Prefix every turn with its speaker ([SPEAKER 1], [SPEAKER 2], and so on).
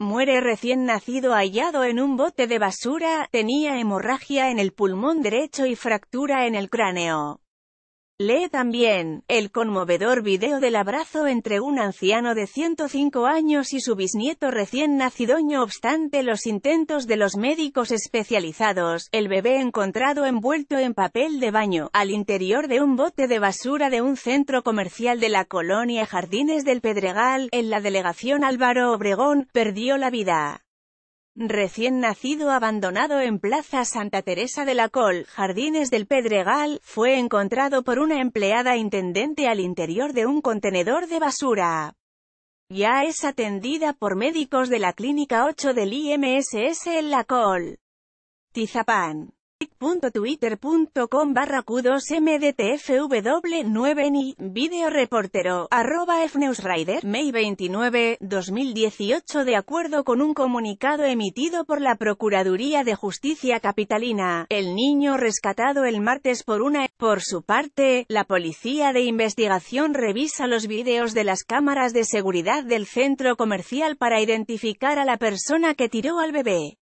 [SPEAKER 1] Muere recién nacido hallado en un bote de basura, tenía hemorragia en el pulmón derecho y fractura en el cráneo. Lee también, el conmovedor video del abrazo entre un anciano de 105 años y su bisnieto recién nacido. No obstante los intentos de los médicos especializados, el bebé encontrado envuelto en papel de baño, al interior de un bote de basura de un centro comercial de la colonia Jardines del Pedregal, en la delegación Álvaro Obregón, perdió la vida recién nacido abandonado en Plaza Santa Teresa de la Col, Jardines del Pedregal, fue encontrado por una empleada intendente al interior de un contenedor de basura. Ya es atendida por médicos de la Clínica 8 del IMSS en la Col. Tizapán twitter.com barra 2 mdtfw 9 ni video reportero arroba fnewsrider May 29, 2018 de acuerdo con un comunicado emitido por la Procuraduría de Justicia Capitalina, el niño rescatado el martes por una... Por su parte, la Policía de Investigación revisa los vídeos de las cámaras de seguridad del centro comercial para identificar a la persona que tiró al bebé.